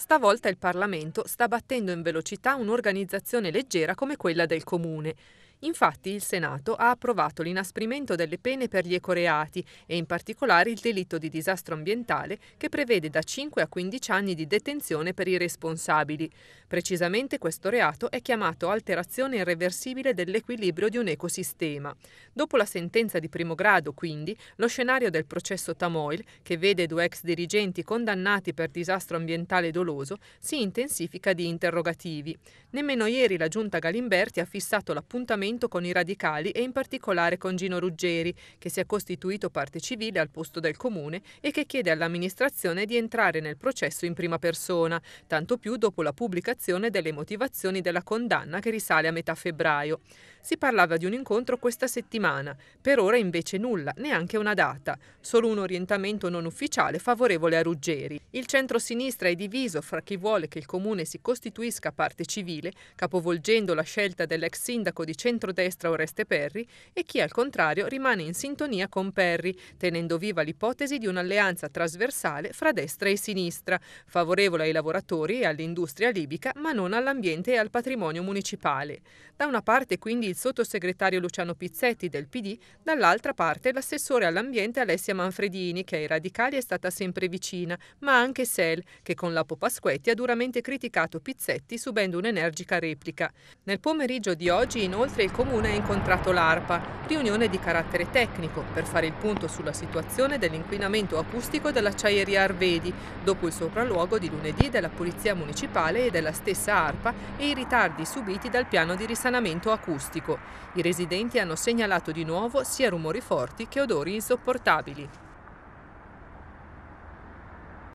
Stavolta il Parlamento sta battendo in velocità un'organizzazione leggera come quella del Comune. Infatti il Senato ha approvato l'inasprimento delle pene per gli ecoreati e in particolare il delitto di disastro ambientale che prevede da 5 a 15 anni di detenzione per i responsabili. Precisamente questo reato è chiamato alterazione irreversibile dell'equilibrio di un ecosistema. Dopo la sentenza di primo grado, quindi, lo scenario del processo Tamoil, che vede due ex dirigenti condannati per disastro ambientale doloso, si intensifica di interrogativi. Nemmeno ieri la giunta Galimberti ha fissato l'appuntamento schieramento con i radicali e in particolare con Gino Ruggeri, che si è costituito parte civile al posto del comune e che chiede all'amministrazione di entrare nel processo in prima persona, tanto più dopo la pubblicazione delle motivazioni della condanna che risale a metà febbraio. Si parlava di un incontro questa settimana, per ora invece nulla, neanche una data, solo un orientamento non ufficiale favorevole a Ruggeri. Il centro-sinistra è diviso fra chi vuole che il comune si costituisca parte civile, capovolgendo la scelta dell'ex sindaco di Centro centrodestra Oreste Perri e chi al contrario rimane in sintonia con Perri, tenendo viva l'ipotesi di un'alleanza trasversale fra destra e sinistra, favorevole ai lavoratori e all'industria libica, ma non all'ambiente e al patrimonio municipale. Da una parte quindi il sottosegretario Luciano Pizzetti del PD, dall'altra parte l'assessore all'ambiente Alessia Manfredini, che ai radicali è stata sempre vicina, ma anche Sel, che con Lapo Pasquetti ha duramente criticato Pizzetti subendo un'energica replica. Nel pomeriggio di oggi inoltre il del comune ha incontrato l'ARPA, riunione di carattere tecnico per fare il punto sulla situazione dell'inquinamento acustico dell'acciaieria Arvedi, dopo il sopralluogo di lunedì della Polizia Municipale e della stessa ARPA e i ritardi subiti dal piano di risanamento acustico. I residenti hanno segnalato di nuovo sia rumori forti che odori insopportabili.